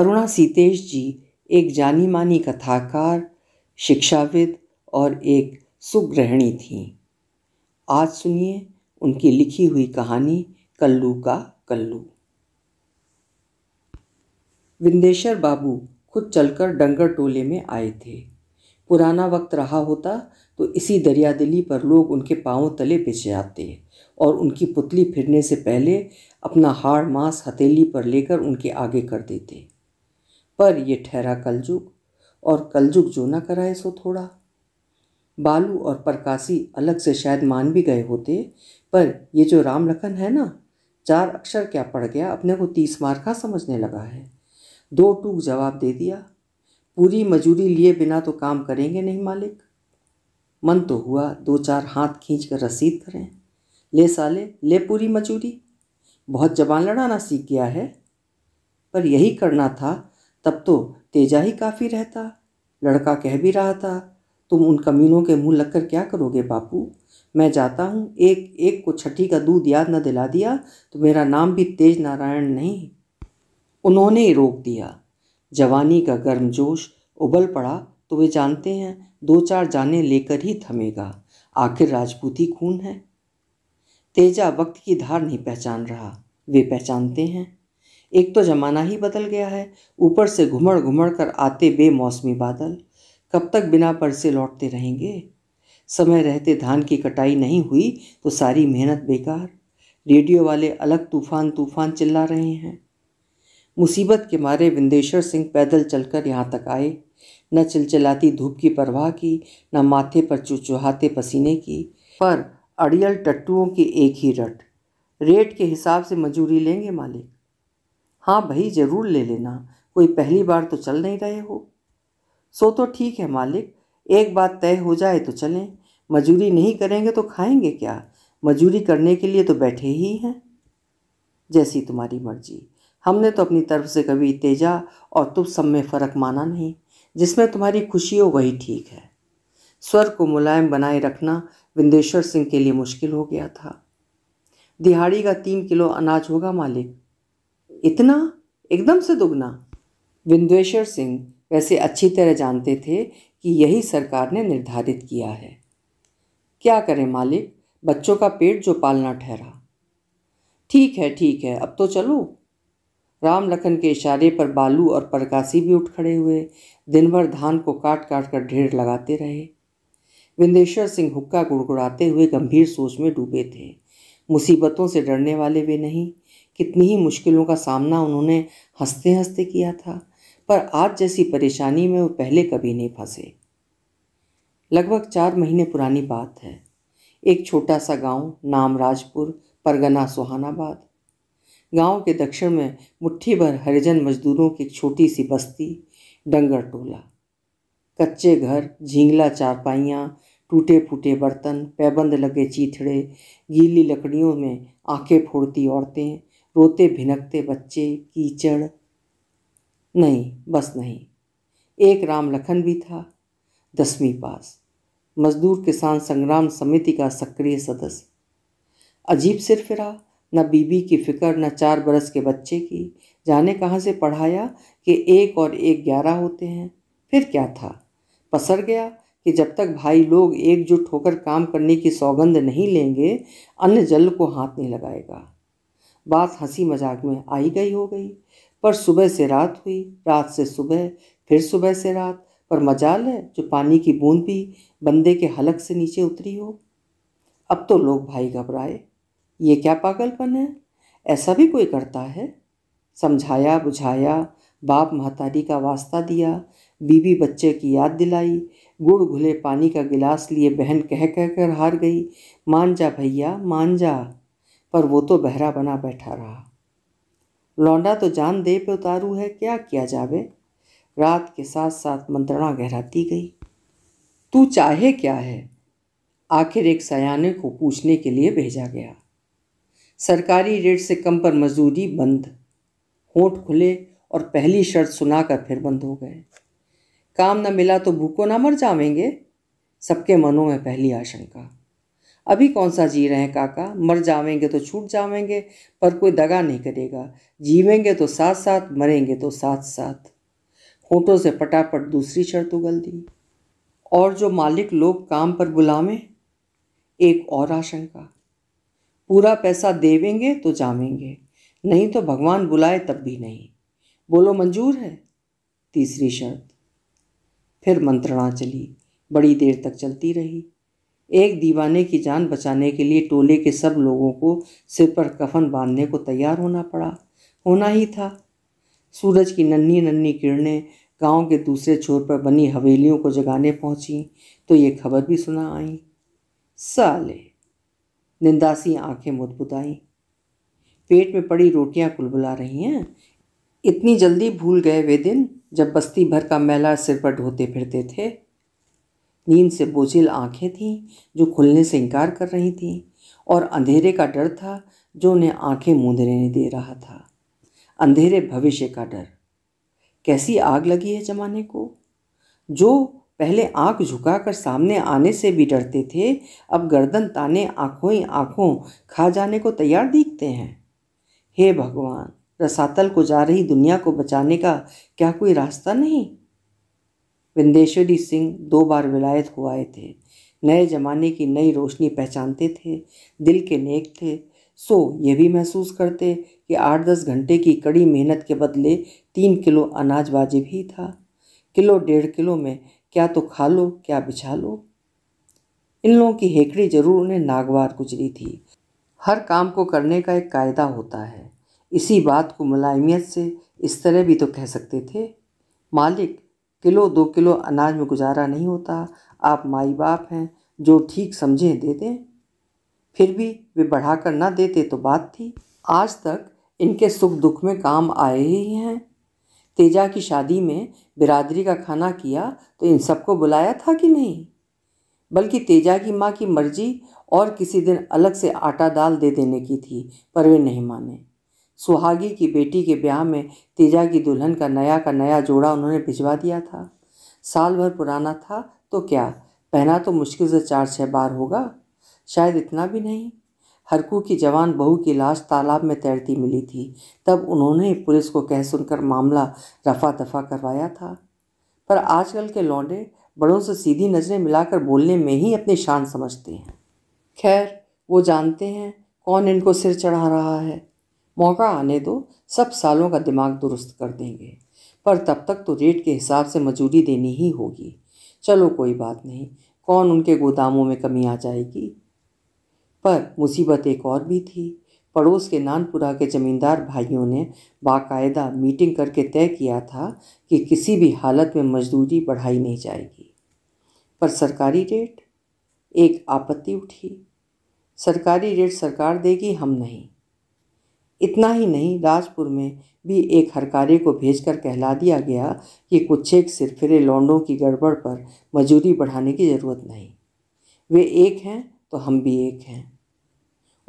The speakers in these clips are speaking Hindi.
अरुणा सीतेश जी एक जानी मानी कथाकार शिक्षाविद और एक सुग्रहणी थी आज सुनिए उनकी लिखी हुई कहानी कल्लू का कल्लू विंदेश्वर बाबू खुद चलकर डंगर टोले में आए थे पुराना वक्त रहा होता तो इसी दरियादिली पर लोग उनके पाँव तले बिछ जाते और उनकी पुतली फिरने से पहले अपना हाड़ मांस हथेली पर लेकर उनके आगे कर देते पर यह ठहरा कलजुग और कलजुग जो ना कराए सो थोड़ा बालू और प्रकाशी अलग से शायद मान भी गए होते पर ये जो राम लखन है ना चार अक्षर क्या पड़ गया अपने को तीस मार का समझने लगा है दो टूक जवाब दे दिया पूरी मजूरी लिए बिना तो काम करेंगे नहीं मालिक मन तो हुआ दो चार हाथ खींच कर रसीद करें ले साले ले पूरी मजूरी बहुत जबान लड़ाना सीख गया है पर यही करना था तब तो तेजा ही काफ़ी रहता लड़का कह भी रहा था तुम उन कमीनों के मुंह लगकर क्या करोगे बापू मैं जाता हूँ एक एक को छठी का दूध याद न दिला दिया तो मेरा नाम भी तेज नारायण नहीं उन्होंने ही रोक दिया जवानी का गर्म जोश उबल पड़ा तो वे जानते हैं दो चार जाने लेकर ही थमेगा आखिर राजपूती खून है तेजा वक्त की धार नहीं पहचान रहा वे पहचानते हैं एक तो ज़माना ही बदल गया है ऊपर से घुमड़ घुमड़ कर आते बेमौसमी बादल कब तक बिना पर से लौटते रहेंगे समय रहते धान की कटाई नहीं हुई तो सारी मेहनत बेकार रेडियो वाले अलग तूफान तूफान चिल्ला रहे हैं मुसीबत के मारे विंदेश्वर सिंह पैदल चलकर यहाँ तक आए न चिलचिलाती धूप की परवाह की न माथे पर चुचुहाते पसीने की पर अड़ियल टट्टुओं की एक ही रट रेट के हिसाब से मजूरी लेंगे मालिक हाँ भाई ज़रूर ले लेना कोई पहली बार तो चल नहीं रहे हो सो तो ठीक है मालिक एक बात तय हो जाए तो चलें मजूरी नहीं करेंगे तो खाएंगे क्या मजूरी करने के लिए तो बैठे ही हैं जैसी तुम्हारी मर्जी हमने तो अपनी तरफ से कभी तेजा और तुम सब में फ़र्क माना नहीं जिसमें तुम्हारी खुशी हो वही ठीक है स्वर को मुलायम बनाए रखना विंदेश्वर सिंह के लिए मुश्किल हो गया था दिहाड़ी का तीन किलो अनाज होगा मालिक इतना एकदम से दुगना विंदेश्वर सिंह वैसे अच्छी तरह जानते थे कि यही सरकार ने निर्धारित किया है क्या करें मालिक बच्चों का पेट जो पालना ठहरा ठीक है ठीक है अब तो चलो राम लखन के इशारे पर बालू और परकासी भी उठ खड़े हुए दिन भर धान को काट काट कर ढेर लगाते रहे विंदेश्वर सिंह हुक्का गुड़गुड़ाते हुए गंभीर सोच में डूबे थे मुसीबतों से डरने वाले वे नहीं कितनी ही मुश्किलों का सामना उन्होंने हंसते हंसते किया था पर आज जैसी परेशानी में वो पहले कभी नहीं फंसे लगभग चार महीने पुरानी बात है एक छोटा सा गांव नाम राजपुर परगना सुहानाबाद गांव के दक्षिण में मुट्ठी भर हरिजन मजदूरों की छोटी सी बस्ती डंगर टोला कच्चे घर झींगला चारपाइयाँ टूटे फूटे बर्तन पैबंद लगे चीथड़े गीली लकड़ियों में आंखें फोड़ती औरतें रोते भिनकते बच्चे कीचड़ नहीं बस नहीं एक राम लखन भी था दसवीं पास मजदूर किसान संग्राम समिति का सक्रिय सदस्य अजीब सिर फिरा न बीबी की फिक्र न चार बरस के बच्चे की जाने कहाँ से पढ़ाया कि एक और एक ग्यारह होते हैं फिर क्या था पसर गया कि जब तक भाई लोग एकजुट होकर काम करने की सौगंध नहीं लेंगे अन्य जल को हाथ नहीं लगाएगा बात हंसी मजाक में आई गई हो गई पर सुबह से रात हुई रात से सुबह फिर सुबह से रात पर मजाल है जो पानी की बूंद भी बंदे के हलक से नीचे उतरी हो अब तो लोग भाई घबराए ये क्या पागलपन है ऐसा भी कोई करता है समझाया बुझाया बाप महतारी का वास्ता दिया बीबी बच्चे की याद दिलाई गुड़ घुले पानी का गिलास लिए बहन कह कह कर हार गई मान जा भैया मान जा पर वो तो बहरा बना बैठा रहा लौंडा तो जान दे पे उतारू है क्या किया जावे रात के साथ साथ मंत्रणा गहराती गई तू चाहे क्या है आखिर एक सयाने को पूछने के लिए भेजा गया सरकारी रेट से कम पर मजदूरी बंद होठ खुले और पहली शर्त सुनाकर फिर बंद हो गए काम न मिला तो भूखो ना मर जावेंगे सबके मनों में पहली आशंका अभी कौन सा जी रहे हैं काका मर जावेंगे तो छूट जावेंगे पर कोई दगा नहीं करेगा जीवेंगे तो साथ साथ मरेंगे तो साथ साथ होटों से पटापट दूसरी शर्त उगल दी और जो मालिक लोग काम पर बुलावें एक और आशंका पूरा पैसा देवेंगे तो जावेंगे नहीं तो भगवान बुलाए तब भी नहीं बोलो मंजूर है तीसरी शर्त फिर मंत्रणा चली बड़ी देर तक चलती रही एक दीवाने की जान बचाने के लिए टोले के सब लोगों को सिर पर कफन बांधने को तैयार होना पड़ा होना ही था सूरज की नन्ही नन्ही किरणें गांव के दूसरे छोर पर बनी हवेलियों को जगाने पहुंची तो ये खबर भी सुना आई साले निंदासी आंखें आई पेट में पड़ी रोटियां कुलबुला रही हैं इतनी जल्दी भूल गए वे दिन जब बस्ती भर का मैला सिर पर ढोते फिरते थे नींद से बोझिल आंखें थीं जो खुलने से इनकार कर रही थीं और अंधेरे का डर था जो उन्हें आंखें मूंदने दे रहा था अंधेरे भविष्य का डर कैसी आग लगी है जमाने को जो पहले आंख झुकाकर सामने आने से भी डरते थे अब गर्दन ताने आँखों ही आँखों खा जाने को तैयार दिखते हैं हे भगवान रसातल को जा रही दुनिया को बचाने का क्या कोई रास्ता नहीं विंदेश्वरी सिंह दो बार विलायत हो आए थे नए जमाने की नई रोशनी पहचानते थे दिल के नेक थे सो ये भी महसूस करते कि आठ दस घंटे की कड़ी मेहनत के बदले तीन किलो अनाज वाजिब ही था किलो डेढ़ किलो में क्या तो खा लो क्या बिछा लो इन लोगों की हेकड़ी जरूर उन्हें नागवार गुजरी थी हर काम को करने का एक कायदा होता है इसी बात को मुलायमियत से इस तरह भी तो कह सकते थे मालिक किलो दो किलो अनाज में गुजारा नहीं होता आप माई बाप हैं जो ठीक समझें दे दें फिर भी वे बढ़ाकर ना देते तो बात थी आज तक इनके सुख दुख में काम आए ही हैं तेजा की शादी में बिरादरी का खाना किया तो इन सबको बुलाया था कि नहीं बल्कि तेजा की माँ की मर्जी और किसी दिन अलग से आटा दाल दे देने की थी पर वे नहीं माने सुहागी की बेटी के ब्याह में तेजा की दुल्हन का नया का नया जोड़ा उन्होंने भिजवा दिया था साल भर पुराना था तो क्या पहना तो मुश्किल से चार छः बार होगा शायद इतना भी नहीं हरकू की जवान बहू की लाश तालाब में तैरती मिली थी तब उन्होंने पुलिस को कह सुनकर मामला रफा दफा करवाया था पर आजकल के लौंडे बड़ों से सीधी नज़रें मिलाकर बोलने में ही अपनी शान समझते हैं खैर वो जानते हैं कौन इनको सिर चढ़ा रहा है मौका आने दो सब सालों का दिमाग दुरुस्त कर देंगे पर तब तक तो रेट के हिसाब से मजूरी देनी ही होगी चलो कोई बात नहीं कौन उनके गोदामों में कमी आ जाएगी पर मुसीबत एक और भी थी पड़ोस के नानपुरा के ज़मींदार भाइयों ने बाकायदा मीटिंग करके तय किया था कि किसी भी हालत में मजदूरी बढ़ाई नहीं जाएगी पर सरकारी रेट एक आपत्ति उठी सरकारी रेट सरकार देगी हम नहीं इतना ही नहीं राजपुर में भी एक हरकारे को भेजकर कहला दिया गया कि कुछ एक सिरफिरे लौंडों की गड़बड़ पर मजूरी बढ़ाने की ज़रूरत नहीं वे एक हैं तो हम भी एक हैं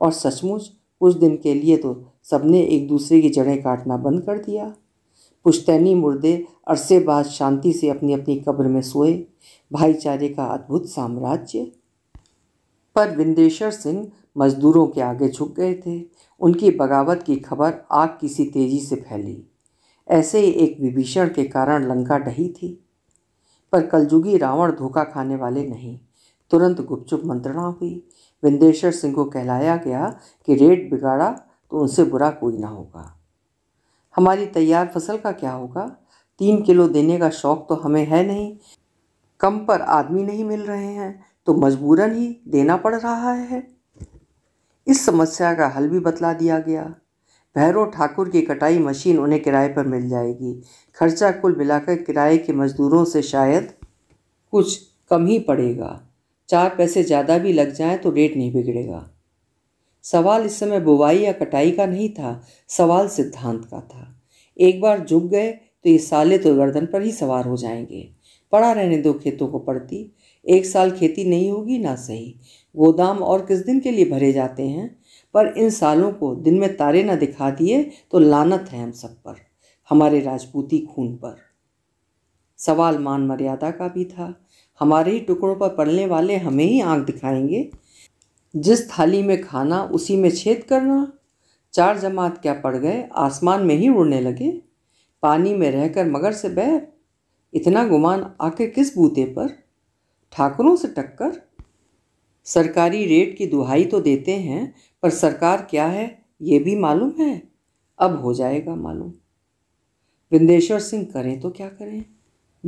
और सचमुच कुछ दिन के लिए तो सबने एक दूसरे की जड़ें काटना बंद कर दिया पुश्तैनी मुर्दे अरसे बाद शांति से अपनी अपनी कब्र में सोए भाईचारे का अद्भुत साम्राज्य पर विंदेश्वर सिंह मज़दूरों के आगे झुक गए थे उनकी बगावत की खबर आग किसी तेज़ी से फैली ऐसे ही एक विभीषण के कारण लंका ढही थी पर कलजुगी रावण धोखा खाने वाले नहीं तुरंत गुपचुप मंत्रणा हुई विंदेश्वर सिंह को कहलाया गया कि रेट बिगाड़ा तो उनसे बुरा कोई ना होगा हमारी तैयार फसल का क्या होगा तीन किलो देने का शौक़ तो हमें है नहीं कम पर आदमी नहीं मिल रहे हैं तो मजबूरन ही देना पड़ रहा है इस समस्या का हल भी बतला दिया गया भैरव ठाकुर की कटाई मशीन उन्हें किराए पर मिल जाएगी खर्चा कुल मिलाकर किराए के मज़दूरों से शायद कुछ कम ही पड़ेगा चार पैसे ज़्यादा भी लग जाएं तो रेट नहीं बिगड़ेगा सवाल इस समय बुवाई या कटाई का नहीं था सवाल सिद्धांत का था एक बार झुक गए तो ये साले तो गर्दन पर ही सवार हो जाएंगे पड़ा रहने दो खेतों को पड़ती एक साल खेती नहीं होगी ना सही गोदाम और किस दिन के लिए भरे जाते हैं पर इन सालों को दिन में तारे न दिखा दिए तो लानत है हम सब पर हमारे राजपूती खून पर सवाल मान मर्यादा का भी था हमारे ही टुकड़ों पर पड़ने वाले हमें ही आंख दिखाएंगे जिस थाली में खाना उसी में छेद करना चार जमात क्या पड़ गए आसमान में ही उड़ने लगे पानी में रहकर मगर से बैर इतना गुमान आखिर किस बूते पर ठाकुरों से टक्कर सरकारी रेट की दुहाई तो देते हैं पर सरकार क्या है ये भी मालूम है अब हो जाएगा मालूम विंदेश्वर सिंह करें तो क्या करें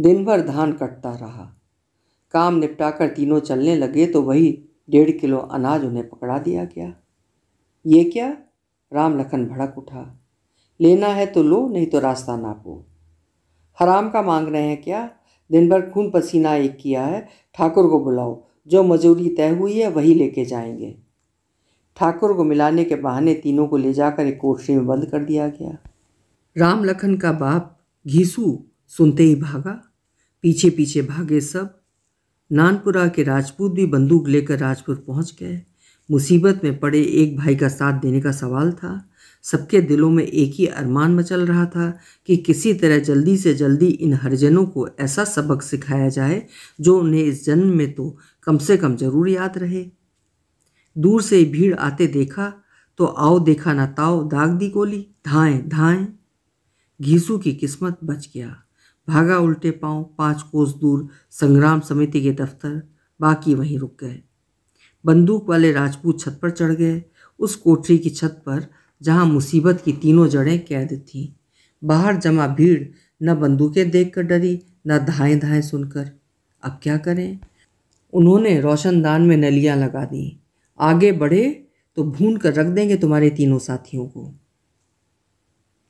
दिन भर धान कटता रहा काम निपटाकर तीनों चलने लगे तो वही डेढ़ किलो अनाज उन्हें पकड़ा दिया गया ये क्या राम लखन भड़क उठा लेना है तो लो नहीं तो रास्ता नापो हराम का मांग रहे हैं क्या दिन भर खून पसीना एक किया है ठाकुर को बुलाओ जो मजूरी तय हुई है वही लेके जाएंगे ठाकुर को मिलाने के बहाने तीनों को ले जाकर एक कोठरी में बंद कर दिया गया राम लखन का बाप घीसू सुनते ही भागा पीछे पीछे भागे सब नानपुरा के राजपूत भी बंदूक लेकर राजपुर पहुंच गए मुसीबत में पड़े एक भाई का साथ देने का सवाल था सबके दिलों में एक ही अरमान मचल रहा था कि किसी तरह जल्दी से जल्दी इन हरजनों को ऐसा सबक सिखाया जाए जो उन्हें इस जन्म में तो कम से कम जरूर याद रहे दूर से भीड़ आते देखा तो आओ देखा ना ताओ दाग दी गोली धाए धाए घीसू की किस्मत बच गया भागा उल्टे पांव पांच कोस दूर संग्राम समिति के दफ्तर बाकी वहीं रुक गए बंदूक वाले राजपूत छत पर चढ़ गए उस कोठरी की छत पर जहाँ मुसीबत की तीनों जड़ें कैद थीं बाहर जमा भीड़ न बंदूकें देख कर डरी न धाएँ धाएँ सुनकर अब क्या करें उन्होंने रोशनदान में नलियाँ लगा दी आगे बढ़े तो भून कर रख देंगे तुम्हारे तीनों साथियों को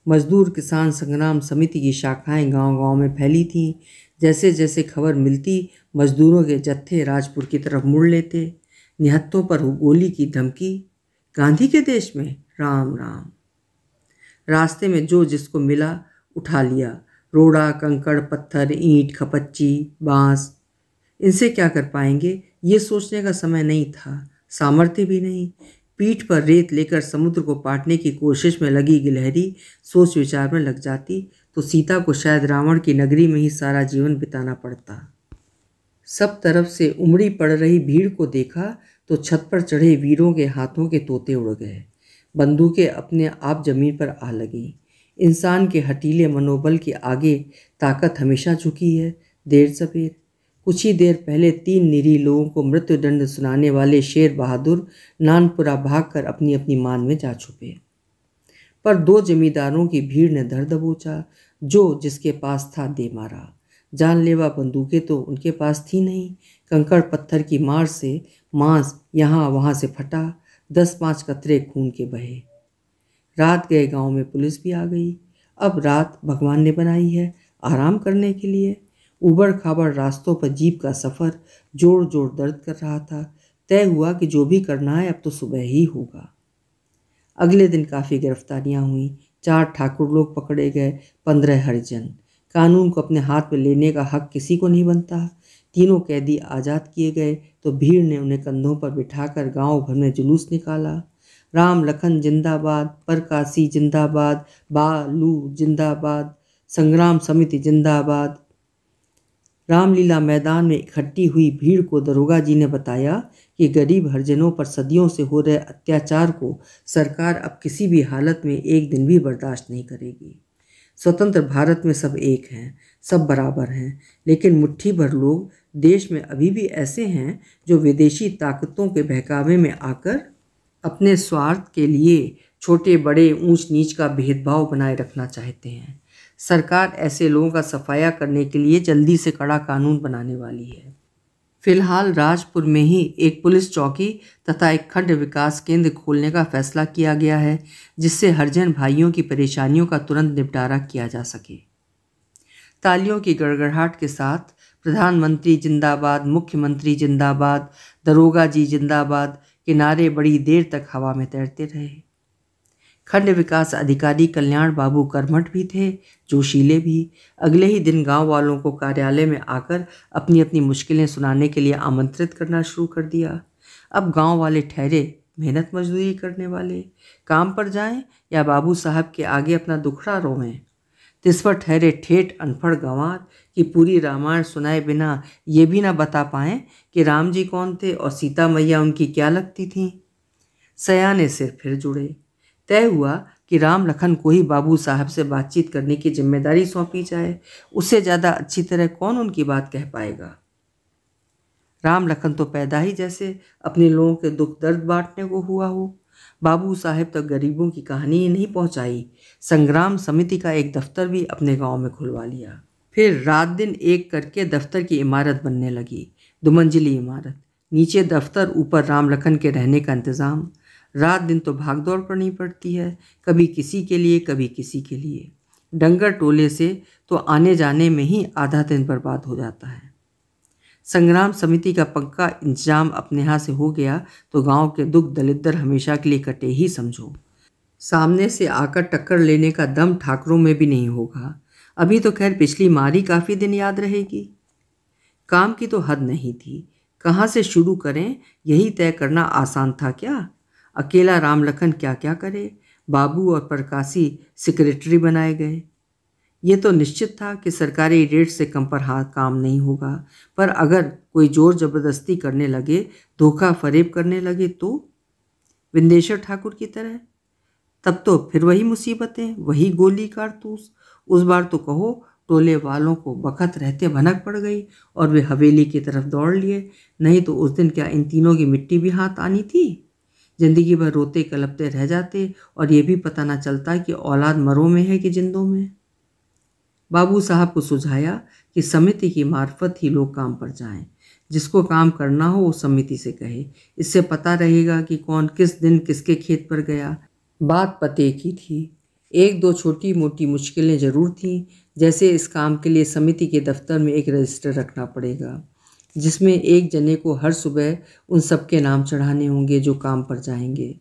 मजदूर किसान संग्राम समिति की शाखाएं गांव-गांव में फैली थीं जैसे जैसे खबर मिलती मजदूरों के जत्थे राजपुर की तरफ मुड़ लेते निहत्तों पर गोली की धमकी गांधी के देश में राम राम रास्ते में जो जिसको मिला उठा लिया रोड़ा कंकड़ पत्थर ईंट खपच्ची बांस इनसे क्या कर पाएंगे ये सोचने का समय नहीं था सामर्थ्य भी नहीं पीठ पर रेत लेकर समुद्र को पाटने की कोशिश में लगी गिलहरी सोच विचार में लग जाती तो सीता को शायद रावण की नगरी में ही सारा जीवन बिताना पड़ता सब तरफ से उमड़ी पड़ रही भीड़ को देखा तो छत पर चढ़े वीरों के हाथों के तोते उड़ गए बंदूकें अपने आप जमीन पर आ लगीं इंसान के हटीले मनोबल के आगे ताकत हमेशा झुकी है देर सवेर कुछ ही देर पहले तीन निरीह लोगों को मृत्युदंड सुनाने वाले शेर बहादुर नानपुरा भागकर अपनी अपनी मान में जा छुपे पर दो जमींदारों की भीड़ ने धर दबोचा जो जिसके पास था दे मारा जानलेवा बंदूकें तो उनके पास थी नहीं कंकड़ पत्थर की मार से मांस यहाँ वहाँ से फटा दस पाँच कतरे खून के बहे रात गए गांव में पुलिस भी आ गई अब रात भगवान ने बनाई है आराम करने के लिए उबड़ खाबड़ रास्तों पर जीप का सफ़र जोर जोर दर्द कर रहा था तय हुआ कि जो भी करना है अब तो सुबह ही होगा अगले दिन काफ़ी गिरफ्तारियां हुई चार ठाकुर लोग पकड़े गए पंद्रह हरिजन कानून को अपने हाथ में लेने का हक किसी को नहीं बनता तीनों कैदी आज़ाद किए गए तो भीड़ ने उन्हें कंधों पर बिठाकर गांव भर में जुलूस निकाला राम लखन जिंदाबाद परकाशी जिंदाबाद बालू जिंदाबाद संग्राम समिति जिंदाबाद रामलीला मैदान में इकट्ठी हुई भीड़ को दरोगा जी ने बताया कि गरीब हरजनों पर सदियों से हो रहे अत्याचार को सरकार अब किसी भी हालत में एक दिन भी बर्दाश्त नहीं करेगी स्वतंत्र भारत में सब एक हैं सब बराबर हैं लेकिन मुट्ठी भर लोग देश में अभी भी ऐसे हैं जो विदेशी ताकतों के बहकावे में आकर अपने स्वार्थ के लिए छोटे बड़े ऊंच नीच का भेदभाव बनाए रखना चाहते हैं सरकार ऐसे लोगों का सफाया करने के लिए जल्दी से कड़ा कानून बनाने वाली है फिलहाल राजपुर में ही एक पुलिस चौकी तथा एक खंड विकास केंद्र खोलने का फैसला किया गया है जिससे हरजन भाइयों की परेशानियों का तुरंत निपटारा किया जा सके तालियों की गड़गड़ाहट के साथ प्रधानमंत्री जिंदाबाद मुख्यमंत्री जिंदाबाद दरोगा जी जिंदाबाद किनारे बड़ी देर तक हवा में तैरते रहे खंड विकास अधिकारी कल्याण बाबू कर्मठ भी थे जोशीले भी अगले ही दिन गांव वालों को कार्यालय में आकर अपनी अपनी मुश्किलें सुनाने के लिए आमंत्रित करना शुरू कर दिया अब गांव वाले ठहरे मेहनत मजदूरी करने वाले काम पर जाएं या बाबू साहब के आगे अपना दुखड़ा रोवें तिस पर ठहरे ठेठ अनपढ़ गंवार कि पूरी रामायण सुनाए बिना ये भी ना बता पाएँ कि राम जी कौन थे और सीता मैया उनकी क्या लगती थीं सयाने सिर फिर जुड़े तय हुआ कि राम लखन को ही बाबू साहब से बातचीत करने की जिम्मेदारी सौंपी जाए उससे ज़्यादा अच्छी तरह कौन उनकी बात कह पाएगा राम लखन तो पैदा ही जैसे अपने लोगों के दुख दर्द बांटने को हुआ हो बाबू साहब तक गरीबों की कहानी ही नहीं पहुंचाई संग्राम समिति का एक दफ्तर भी अपने गांव में खुलवा लिया फिर रात दिन एक करके दफ्तर की इमारत बनने लगी दुमंजिली इमारत नीचे दफ्तर ऊपर राम लखन के रहने का इंतज़ाम रात दिन तो भागदौड़ करनी पड़ती है कभी किसी के लिए कभी किसी के लिए डंगर टोले से तो आने जाने में ही आधा दिन बर्बाद हो जाता है संग्राम समिति का पक्का इंतजाम अपने यहाँ से हो गया तो गांव के दुख दलिद्दर हमेशा के लिए कटे ही समझो सामने से आकर टक्कर लेने का दम ठाकरों में भी नहीं होगा अभी तो खैर पिछली मारी काफ़ी दिन याद रहेगी काम की तो हद नहीं थी कहाँ से शुरू करें यही तय करना आसान था क्या अकेला राम लखन क्या क्या करे बाबू और प्रकाशी सेक्रेटरी बनाए गए ये तो निश्चित था कि सरकारी रेट से कम पर हाथ काम नहीं होगा पर अगर कोई जोर जबरदस्ती करने लगे धोखा फरेब करने लगे तो विंदेश्वर ठाकुर की तरह तब तो फिर वही मुसीबतें वही गोली कारतूस उस बार तो कहो टोले वालों को बखत रहते भनक पड़ गई और वे हवेली की तरफ दौड़ लिए नहीं तो उस दिन क्या इन तीनों की मिट्टी भी हाथ आनी थी ज़िंदगी भर रोते कलपते रह जाते और ये भी पता ना चलता कि औलाद मरों में है कि जिंदों में बाबू साहब को सुझाया कि समिति की मार्फत ही लोग काम पर जाएं। जिसको काम करना हो वो समिति से कहे इससे पता रहेगा कि कौन किस दिन किसके खेत पर गया बात पते की थी एक दो छोटी मोटी मुश्किलें ज़रूर थीं जैसे इस काम के लिए समिति के दफ्तर में एक रजिस्टर रखना पड़ेगा जिसमें एक जने को हर सुबह उन सब के नाम चढ़ाने होंगे जो काम पर जाएंगे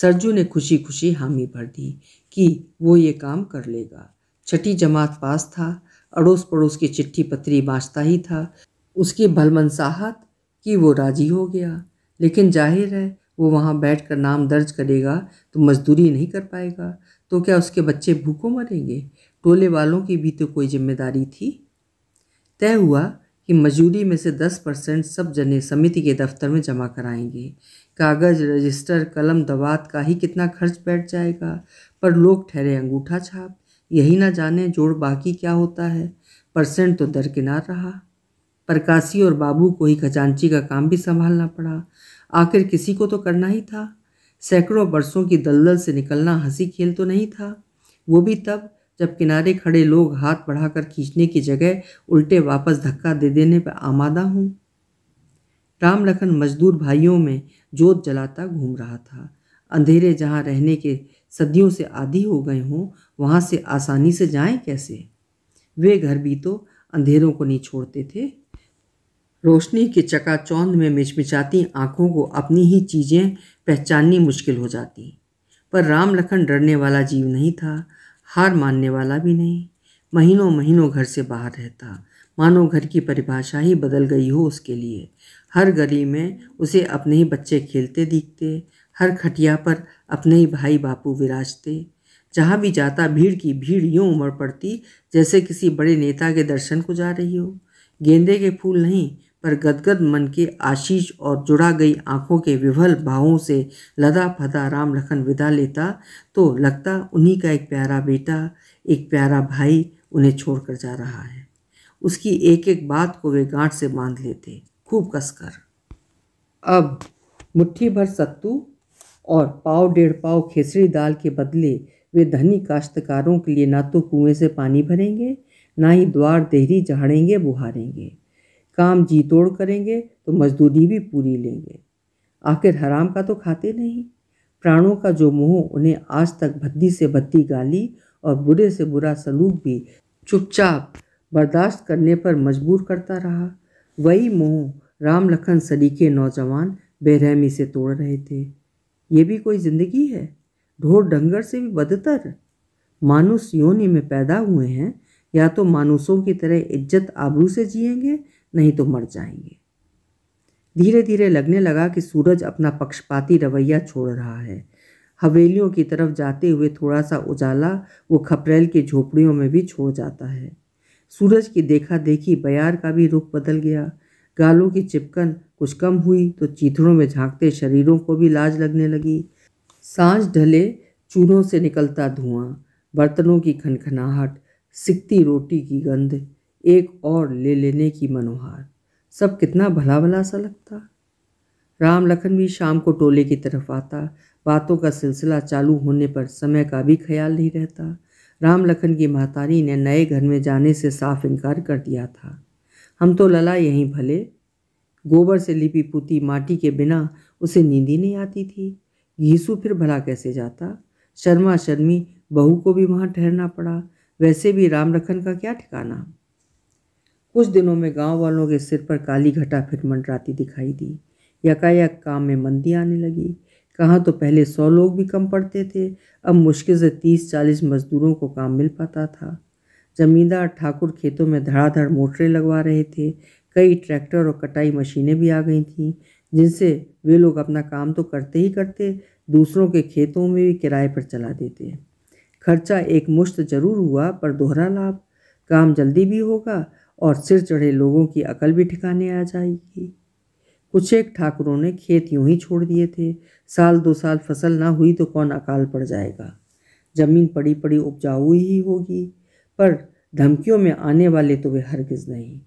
सरजू ने खुशी खुशी हामी भर दी कि वो ये काम कर लेगा छठी जमात पास था अड़ोस पड़ोस की चिट्ठी पत्री बाँचता ही था उसकी भलमनसाहत कि वो राजी हो गया लेकिन जाहिर है वो वहाँ बैठ कर नाम दर्ज करेगा तो मजदूरी नहीं कर पाएगा तो क्या उसके बच्चे भूखों मरेंगे टोले वालों की भी तो कोई जिम्मेदारी थी तय हुआ कि मजूरी में से दस परसेंट सब जने समिति के दफ्तर में जमा कराएंगे कागज़ रजिस्टर कलम दवात का ही कितना खर्च बैठ जाएगा पर लोग ठहरे अंगूठा छाप यही ना जाने जोड़ बाकी क्या होता है परसेंट तो दरकिनार रहा प्रकाशी और बाबू को ही खजांची का काम भी संभालना पड़ा आखिर किसी को तो करना ही था सैकड़ों बरसों की दलदल से निकलना हंसी खेल तो नहीं था वो भी तब जब किनारे खड़े लोग हाथ बढ़ाकर खींचने की जगह उल्टे वापस धक्का दे देने पर आमादा हूँ राम लखन मजदूर भाइयों में जोत जलाता घूम रहा था अंधेरे जहाँ रहने के सदियों से आदि हो गए हों वहाँ से आसानी से जाएं कैसे वे घर भी तो अंधेरों को नहीं छोड़ते थे रोशनी के चकाचौंध में मिचमिचाती आँखों को अपनी ही चीज़ें पहचाननी मुश्किल हो जाती पर राम लखन डरने वाला जीव नहीं था हार मानने वाला भी नहीं महीनों महीनों घर से बाहर रहता मानो घर की परिभाषा ही बदल गई हो उसके लिए हर गली में उसे अपने ही बच्चे खेलते दिखते हर खटिया पर अपने ही भाई बापू विराजते जहाँ भी जाता भीड़ की भीड़ यूँ उमड़ पड़ती जैसे किसी बड़े नेता के दर्शन को जा रही हो गेंदे के फूल नहीं पर गदगद मन के आशीष और जुड़ा गई आंखों के विवल भावों से लदा फदा राम लखन विदा लेता तो लगता उन्हीं का एक प्यारा बेटा एक प्यारा भाई उन्हें छोड़कर जा रहा है उसकी एक एक बात को वे गांठ से बांध लेते खूब कसकर अब मुट्ठी भर सत्तू और पाव डेढ़ पाव खेसरी दाल के बदले वे धनी काश्तकारों के लिए ना तो कुएं से पानी भरेंगे ना ही द्वार देहरी झाड़ेंगे बुहारेंगे काम जी तोड़ करेंगे तो मजदूरी भी पूरी लेंगे आखिर हराम का तो खाते नहीं प्राणों का जो मोह उन्हें आज तक भद्दी से भद्दी गाली और बुरे से बुरा सलूक भी चुपचाप बर्दाश्त करने पर मजबूर करता रहा वही मोह राम लखन सलीके नौजवान बेरहमी से तोड़ रहे थे ये भी कोई ज़िंदगी है ढोर डंगर से भी बदतर मानुस योनि में पैदा हुए हैं या तो मानुसों की तरह इज्जत आबरू से जिएंगे नहीं तो मर जाएंगे धीरे धीरे लगने लगा कि सूरज अपना पक्षपाती रवैया छोड़ रहा है हवेलियों की तरफ जाते हुए थोड़ा सा उजाला वो खपरेल की झोपड़ियों में भी छोड़ जाता है सूरज की देखा देखी बयार का भी रुख बदल गया गालों की चिपकन कुछ कम हुई तो चीथड़ों में झांकते शरीरों को भी लाज लगने लगी सांस ढले चूनों से निकलता धुआं बर्तनों की खनखनाहट सिकती रोटी की गंध एक और ले लेने की मनोहार सब कितना भला भला सा लगता राम लखन भी शाम को टोले की तरफ आता बातों का सिलसिला चालू होने पर समय का भी ख्याल नहीं रहता राम लखन की महतारी ने नए घर में जाने से साफ इनकार कर दिया था हम तो लला यहीं भले गोबर से लिपी पुती माटी के बिना उसे नींद ही नहीं आती थी घीसू फिर भला कैसे जाता शर्मा शर्मी बहू को भी वहाँ ठहरना पड़ा वैसे भी राम लखन का क्या ठिकाना कुछ दिनों में गांव वालों के सिर पर काली घटा फिर मंडराती दिखाई दी यकायक काम में मंदी आने लगी कहाँ तो पहले सौ लोग भी कम पड़ते थे अब मुश्किल से तीस चालीस मजदूरों को काम मिल पाता था जमींदार ठाकुर खेतों में धड़ाधड़ मोटरें लगवा रहे थे कई ट्रैक्टर और कटाई मशीनें भी आ गई थीं जिनसे वे लोग अपना काम तो करते ही करते दूसरों के खेतों में भी किराए पर चला देते खर्चा एक मुश्त जरूर हुआ पर दोहरा लाभ काम जल्दी भी होगा और सिर चढ़े लोगों की अकल भी ठिकाने आ जाएगी कुछ एक ठाकुरों ने खेत यूं ही छोड़ दिए थे साल दो साल फसल ना हुई तो कौन अकाल पड़ जाएगा ज़मीन पड़ी पड़ी उपजाऊ ही होगी पर धमकियों में आने वाले तो वे हरगिज नहीं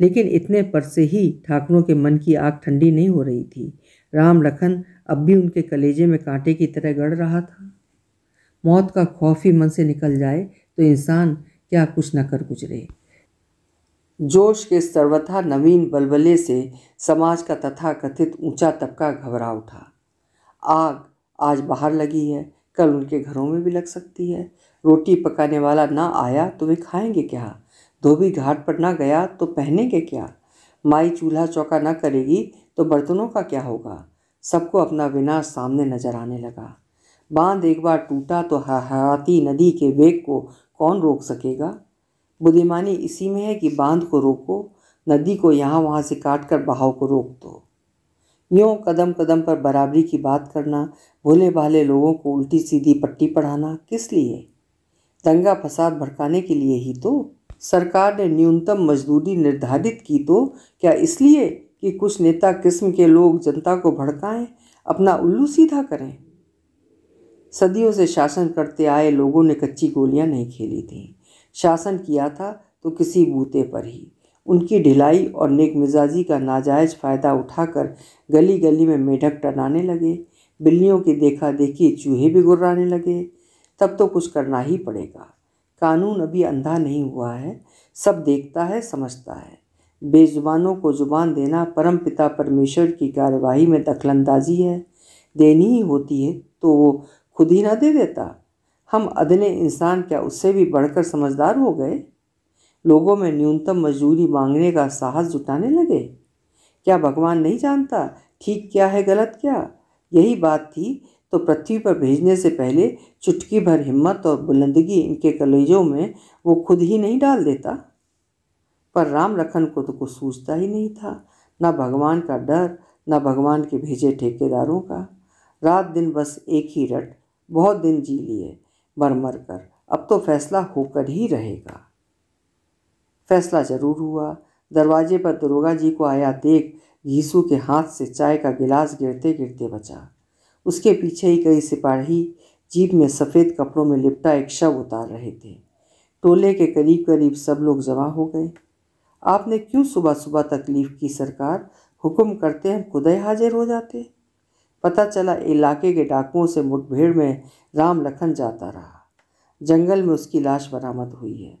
लेकिन इतने पर से ही ठाकुरों के मन की आग ठंडी नहीं हो रही थी राम लखन अब भी उनके कलेजे में कांटे की तरह गड़ रहा था मौत का खौफ ही मन से निकल जाए तो इंसान क्या कुछ न कर गुजरे जोश के सर्वथा नवीन बलबले से समाज का तथा कथित ऊंचा तबका घबरा उठा आग आज बाहर लगी है कल उनके घरों में भी लग सकती है रोटी पकाने वाला ना आया तो वे खाएंगे क्या धोबी घाट पर ना गया तो पहनेंगे क्या माई चूल्हा चौका ना करेगी तो बर्तनों का क्या होगा सबको अपना विनाश सामने नजर आने लगा बांध एक बार टूटा तो हराती नदी के वेग को कौन रोक सकेगा बुद्धिमानी इसी में है कि बांध को रोको नदी को यहाँ वहाँ से काट कर बहाव को रोक दो यूँ कदम कदम पर बराबरी की बात करना भोले भाले लोगों को उल्टी सीधी पट्टी पढ़ाना किस लिए दंगा फसाद भड़काने के लिए ही तो सरकार ने न्यूनतम मजदूरी निर्धारित की तो क्या इसलिए कि कुछ नेता किस्म के लोग जनता को भड़काएं अपना उल्लू सीधा करें सदियों से शासन करते आए लोगों ने कच्ची गोलियां नहीं खेली थीं शासन किया था तो किसी बूते पर ही उनकी ढिलाई और नेक मिजाजी का नाजायज फ़ायदा उठाकर गली गली में मेढक टनाने लगे बिल्लियों की देखा देखी चूहे भी गुर्राने लगे तब तो कुछ करना ही पड़ेगा कानून अभी अंधा नहीं हुआ है सब देखता है समझता है बेजुबानों को जुबान देना परम पिता परमेश्वर की कार्यवाही में दखलंदाजी है देनी ही होती है तो वो खुद ही ना दे देता हम अदने इंसान क्या उससे भी बढ़कर समझदार हो गए लोगों में न्यूनतम मजदूरी मांगने का साहस जुटाने लगे क्या भगवान नहीं जानता ठीक क्या है गलत क्या यही बात थी तो पृथ्वी पर भेजने से पहले चुटकी भर हिम्मत और बुलंदगी इनके कलेजों में वो खुद ही नहीं डाल देता पर राम लखन को तो कुछ सूझता ही नहीं था ना भगवान का डर ना भगवान के भेजे ठेकेदारों का रात दिन बस एक ही रट बहुत दिन जी लिए मर मर कर अब तो फैसला होकर ही रहेगा फैसला जरूर हुआ दरवाजे पर दरोगा तो जी को आया देख घीसू के हाथ से चाय का गिलास गिरते गिरते बचा उसके पीछे ही कई सिपाही जीप में सफ़ेद कपड़ों में लिपटा एक शव उतार रहे थे टोले के करीब करीब सब लोग जमा हो गए आपने क्यों सुबह सुबह तकलीफ़ की सरकार हुक्म करते हम खुदे हाजिर हो जाते पता चला इलाके के डाकुओं से मुठभेड़ में राम लखन जाता रहा जंगल में उसकी लाश बरामद हुई है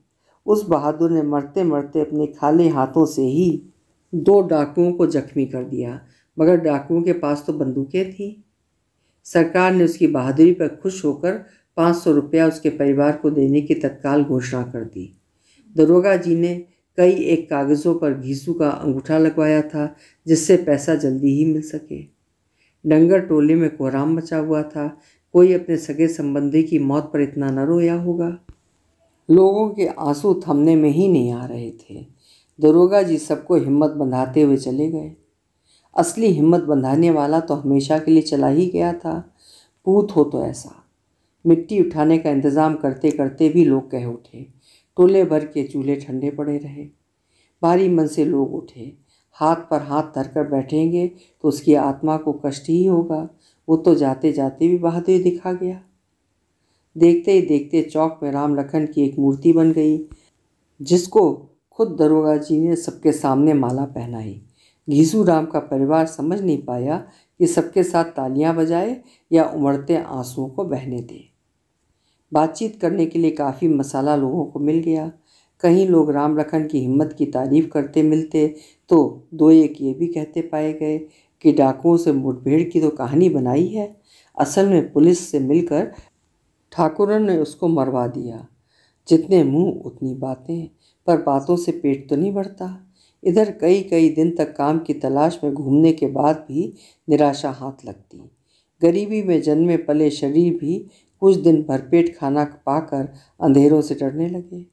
उस बहादुर ने मरते मरते अपने खाली हाथों से ही दो डाकुओं को जख्मी कर दिया मगर डाकुओं के पास तो बंदूकें थीं सरकार ने उसकी बहादुरी पर खुश होकर पाँच सौ रुपया उसके परिवार को देने की तत्काल घोषणा कर दी दरोगा जी ने कई एक कागज़ों पर घीसू का अंगूठा लगवाया था जिससे पैसा जल्दी ही मिल सके डंगर टोले में कोहराम मचा हुआ था कोई अपने सगे संबंधी की मौत पर इतना न रोया होगा लोगों के आंसू थमने में ही नहीं आ रहे थे दरोगा जी सबको हिम्मत बंधाते हुए चले गए असली हिम्मत बंधाने वाला तो हमेशा के लिए चला ही गया था पूत हो तो ऐसा मिट्टी उठाने का इंतज़ाम करते करते भी लोग कह उठे टोले भर के चूल्हे ठंडे पड़े रहे भारी मन से लोग उठे हाथ पर हाथ धरकर बैठेंगे तो उसकी आत्मा को कष्ट ही होगा वो तो जाते जाते भी बहाते हुए दिखा गया देखते ही देखते चौक में राम लखन की एक मूर्ति बन गई जिसको खुद दरोगा जी ने सबके सामने माला पहनाई घीसू राम का परिवार समझ नहीं पाया कि सबके साथ तालियां बजाए या उमड़ते आंसुओं को बहने दे बातचीत करने के लिए काफ़ी मसाला लोगों को मिल गया कहीं लोग राम लखन की हिम्मत की तारीफ करते मिलते तो दो एक ये भी कहते पाए गए कि डाकुओं से मुठभेड़ की तो कहानी बनाई है असल में पुलिस से मिलकर ठाकुरन ने उसको मरवा दिया जितने मुंह उतनी बातें पर बातों से पेट तो नहीं भरता इधर कई कई दिन तक काम की तलाश में घूमने के बाद भी निराशा हाथ लगती गरीबी में जन्मे पले शरीर भी कुछ दिन भरपेट खाना पाकर अंधेरों से डरने लगे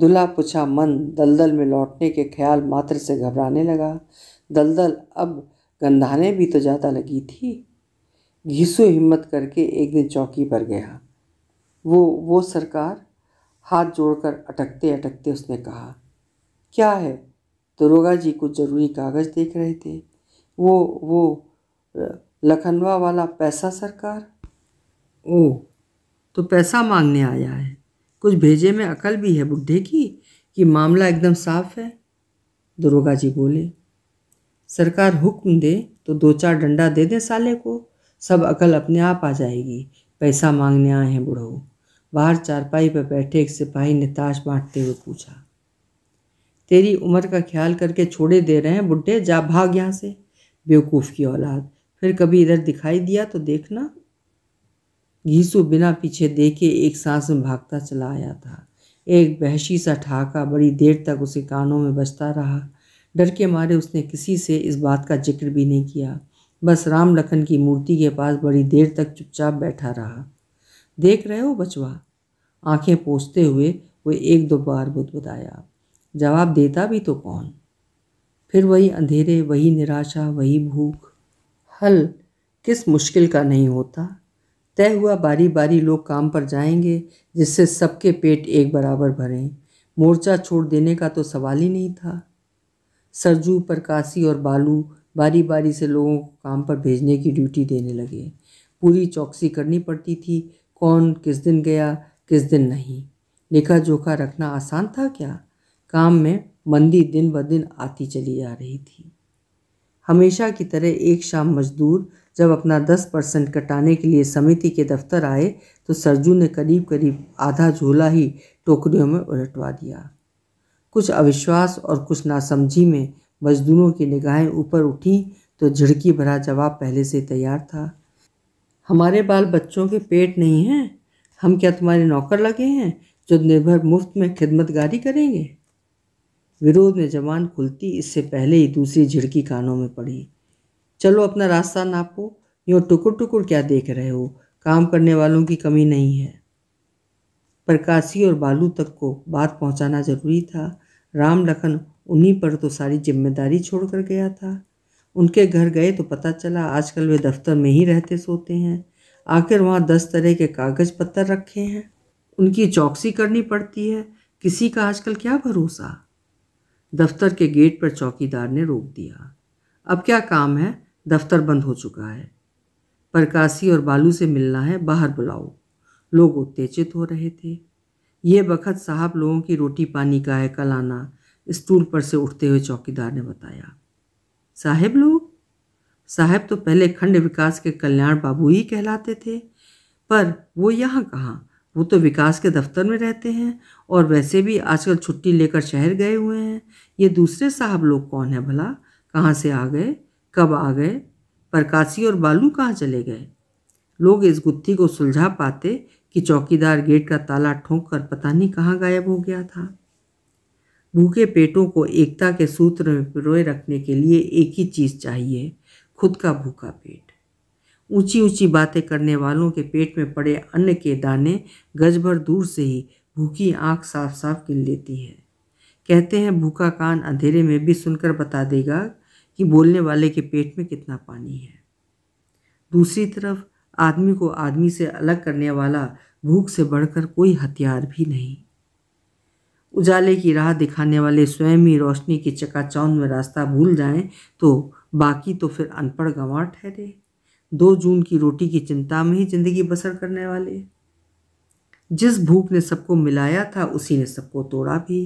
दुला पुछा मन दलदल में लौटने के ख्याल मात्र से घबराने लगा दलदल अब गंधाने भी तो ज़्यादा लगी थी घिसो हिम्मत करके एक दिन चौकी पर गया वो वो सरकार हाथ जोड़कर अटकते अटकते उसने कहा क्या है दरोगा तो जी कुछ ज़रूरी कागज़ देख रहे थे वो वो लखनवा वाला पैसा सरकार ओ तो पैसा मांगने आया है कुछ भेजे में अकल भी है बुढ़े की कि मामला एकदम साफ है दरोगा जी बोले सरकार हुक्म दे तो दो चार डंडा दे दे साले को सब अकल अपने आप आ जाएगी पैसा मांगने आए हैं बुढ़ो बाहर चारपाई पर बैठे एक सिपाही ने ताश बांटते हुए पूछा तेरी उम्र का ख्याल करके छोड़े दे रहे हैं बुढ़े जा भाग यहाँ से बेवकूफ़ की औलाद फिर कभी इधर दिखाई दिया तो देखना घीसू बिना पीछे देखे एक सांस में भागता चला आया था एक बहशी सा ठाका बड़ी देर तक उसे कानों में बजता रहा डर के मारे उसने किसी से इस बात का जिक्र भी नहीं किया बस राम लखन की मूर्ति के पास बड़ी देर तक चुपचाप बैठा रहा देख रहे हो बचवा आंखें पोसते हुए वो एक दो बार बुद बताया जवाब देता भी तो कौन फिर वही अंधेरे वही निराशा वही भूख हल किस मुश्किल का नहीं होता तय हुआ बारी बारी लोग काम पर जाएंगे जिससे सबके पेट एक बराबर भरें मोर्चा छोड़ देने का तो सवाल ही नहीं था सरजू प्रकाशी और बालू बारी बारी से लोगों को काम पर भेजने की ड्यूटी देने लगे पूरी चौकसी करनी पड़ती थी कौन किस दिन गया किस दिन नहीं लेखा जोखा रखना आसान था क्या काम में मंदी दिन ब दिन आती चली जा रही थी हमेशा की तरह एक शाम मजदूर जब अपना दस परसेंट कटाने के लिए समिति के दफ्तर आए तो सरजू ने करीब करीब आधा झोला ही टोकरियों में उलटवा दिया कुछ अविश्वास और कुछ नासमझी में मजदूरों की निगाहें ऊपर उठी तो झिड़की भरा जवाब पहले से तैयार था हमारे बाल बच्चों के पेट नहीं हैं हम क्या तुम्हारे नौकर लगे हैं जो निर्भर मुफ्त में खिदमतगारी करेंगे विरोध में जवान खुलती इससे पहले ही दूसरी झिड़की कानों में पड़ी चलो अपना रास्ता नापो यूँ टुकुर टुकुर क्या देख रहे हो काम करने वालों की कमी नहीं है प्रकाशी और बालू तक को बात पहुंचाना जरूरी था राम लखन उन्हीं पर तो सारी जिम्मेदारी छोड़ कर गया था उनके घर गए तो पता चला आजकल वे दफ्तर में ही रहते सोते हैं आखिर वहाँ दस तरह के कागज़ पत्थर रखे हैं उनकी चौकसी करनी पड़ती है किसी का आजकल क्या भरोसा दफ्तर के गेट पर चौकीदार ने रोक दिया अब क्या काम है दफ्तर बंद हो चुका है प्रकाशी और बालू से मिलना है बाहर बुलाओ लोग उत्तेजित हो रहे थे ये बखत साहब लोगों की रोटी पानी का है कल आना स्टूल पर से उठते हुए चौकीदार ने बताया साहेब लोग साहेब तो पहले खंड विकास के कल्याण बाबू ही कहलाते थे पर वो यहाँ कहाँ वो तो विकास के दफ्तर में रहते हैं और वैसे भी आजकल छुट्टी लेकर शहर गए हुए हैं ये दूसरे साहब लोग कौन है भला कहाँ से आ गए कब आ गए परकाशी और बालू कहाँ चले गए लोग इस गुत्थी को सुलझा पाते कि चौकीदार गेट का ताला ठोंक कर पता नहीं कहाँ गायब हो गया था भूखे पेटों को एकता के सूत्र में पिरोए रखने के लिए एक ही चीज़ चाहिए खुद का भूखा पेट ऊंची ऊंची बातें करने वालों के पेट में पड़े अन्न के दाने गज भर दूर से ही भूखी आंख साफ साफ गिन लेती है कहते हैं भूखा कान अंधेरे में भी सुनकर बता देगा कि बोलने वाले के पेट में कितना पानी है दूसरी तरफ आदमी को आदमी से अलग करने वाला भूख से बढ़कर कोई हथियार भी नहीं उजाले की राह दिखाने वाले स्वयं ही रोशनी के चकाचौंध में रास्ता भूल जाएं तो बाकी तो फिर अनपढ़ गंवा ठहरे दो जून की रोटी की चिंता में ही जिंदगी बसर करने वाले जिस भूख ने सबको मिलाया था उसी ने सबको तोड़ा भी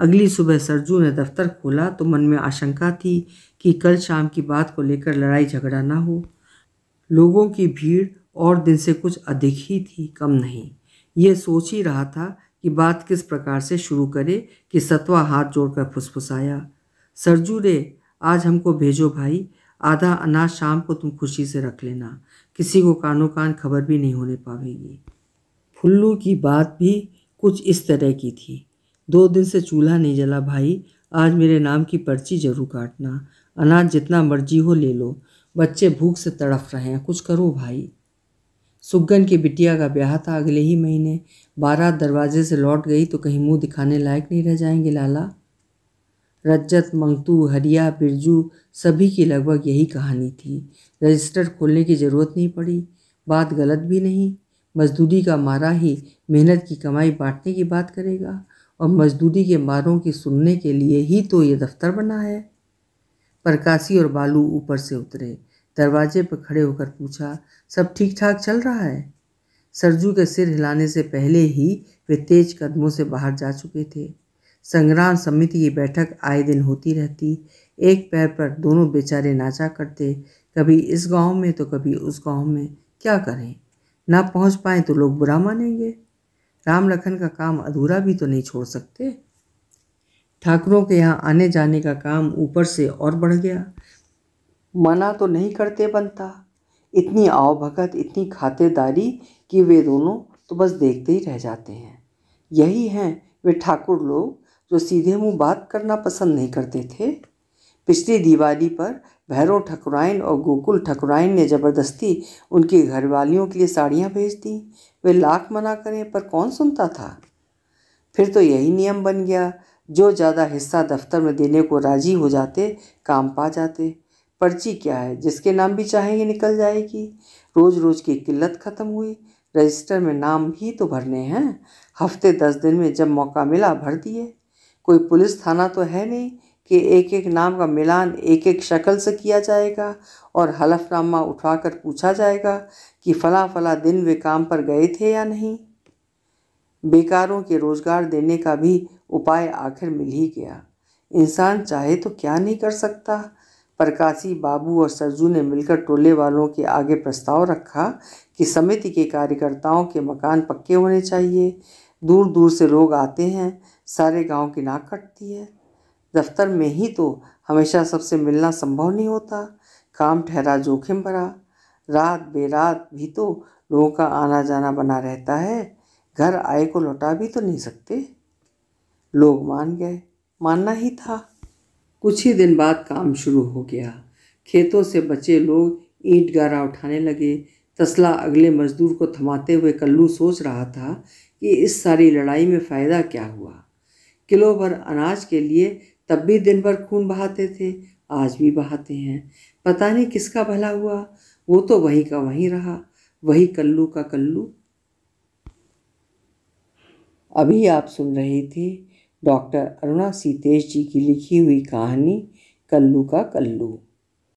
अगली सुबह सरजू ने दफ्तर खोला तो मन में आशंका थी कि कल शाम की बात को लेकर लड़ाई झगड़ा ना हो लोगों की भीड़ और दिन से कुछ अधिक ही थी कम नहीं ये सोच ही रहा था कि बात किस प्रकार से शुरू करे कि सतवा हाथ जोड़कर फुसफुसाया सरजू रे आज हमको भेजो भाई आधा अनाज शाम को तुम खुशी से रख लेना किसी को कानो कान खबर भी नहीं होने पावेगी फुल्लू की बात भी कुछ इस तरह की थी दो दिन से चूल्हा नहीं जला भाई आज मेरे नाम की पर्ची जरूर काटना अनाज जितना मर्जी हो ले लो बच्चे भूख से तड़फ रहे हैं कुछ करो भाई सुगन की बिटिया का ब्याह था अगले ही महीने बारात दरवाजे से लौट गई तो कहीं मुंह दिखाने लायक नहीं रह जाएंगे लाला रज्जत मंगतू हरिया बिरजू सभी की लगभग यही कहानी थी रजिस्टर खोलने की ज़रूरत नहीं पड़ी बात गलत भी नहीं मजदूरी का मारा ही मेहनत की कमाई बांटने की बात करेगा और मजदूरी के मारों की सुनने के लिए ही तो ये दफ्तर बना है प्रकाशी और बालू ऊपर से उतरे दरवाजे पर खड़े होकर पूछा सब ठीक ठाक चल रहा है सरजू के सिर हिलाने से पहले ही वे तेज कदमों से बाहर जा चुके थे संग्राम समिति की बैठक आए दिन होती रहती एक पैर पर दोनों बेचारे नाचा करते कभी इस गांव में तो कभी उस गांव में क्या करें ना पहुंच पाए तो लोग बुरा मानेंगे राम लखन का काम अधूरा भी तो नहीं छोड़ सकते ठाकुरों के यहाँ आने जाने का काम ऊपर से और बढ़ गया मना तो नहीं करते बनता इतनी आवभगत इतनी खातेदारी कि वे दोनों तो बस देखते ही रह जाते हैं यही हैं वे ठाकुर लोग जो सीधे मुंह बात करना पसंद नहीं करते थे पिछली दिवाली पर भैरव ठकुराइन और गोकुल ठकुराइन ने ज़बरदस्ती उनकी घरवालियों के लिए साड़ियाँ भेज दी वे लाख मना करें पर कौन सुनता था फिर तो यही नियम बन गया जो ज़्यादा हिस्सा दफ्तर में देने को राजी हो जाते काम पा जाते पर्ची क्या है जिसके नाम भी चाहेंगे निकल जाएगी रोज़ रोज़ की किल्लत ख़त्म हुई रजिस्टर में नाम भी तो भरने हैं हफ्ते दस दिन में जब मौका मिला भर दिए कोई पुलिस थाना तो है नहीं कि एक एक नाम का मिलान एक एक शक्ल से किया जाएगा और हलफनामा कर पूछा जाएगा कि फ़ला फ़ला दिन वे काम पर गए थे या नहीं बेकारों के रोज़गार देने का भी उपाय आखिर मिल ही गया इंसान चाहे तो क्या नहीं कर सकता प्रकाशी बाबू और सरजू ने मिलकर टोले वालों के आगे प्रस्ताव रखा कि समिति के कार्यकर्ताओं के मकान पक्के होने चाहिए दूर दूर से लोग आते हैं सारे गांव की नाक कटती है दफ्तर में ही तो हमेशा सबसे मिलना संभव नहीं होता काम ठहरा जोखिम भरा रात बेरात भी तो लोगों का आना जाना बना रहता है घर आए को लौटा भी तो नहीं सकते लोग मान गए मानना ही था कुछ ही दिन बाद काम शुरू हो गया खेतों से बचे लोग ईंट गारा उठाने लगे तसला अगले मजदूर को थमाते हुए कल्लू सोच रहा था कि इस सारी लड़ाई में फ़ायदा क्या हुआ किलो भर अनाज के लिए तब भी दिन भर खून बहाते थे आज भी बहाते हैं पता नहीं किसका भला हुआ वो तो वहीं का वहीं रहा वही कल्लू का कल्लू अभी आप सुन रहे थे डॉक्टर अरुणा सीतेश जी की लिखी हुई कहानी कल्लू का कल्लू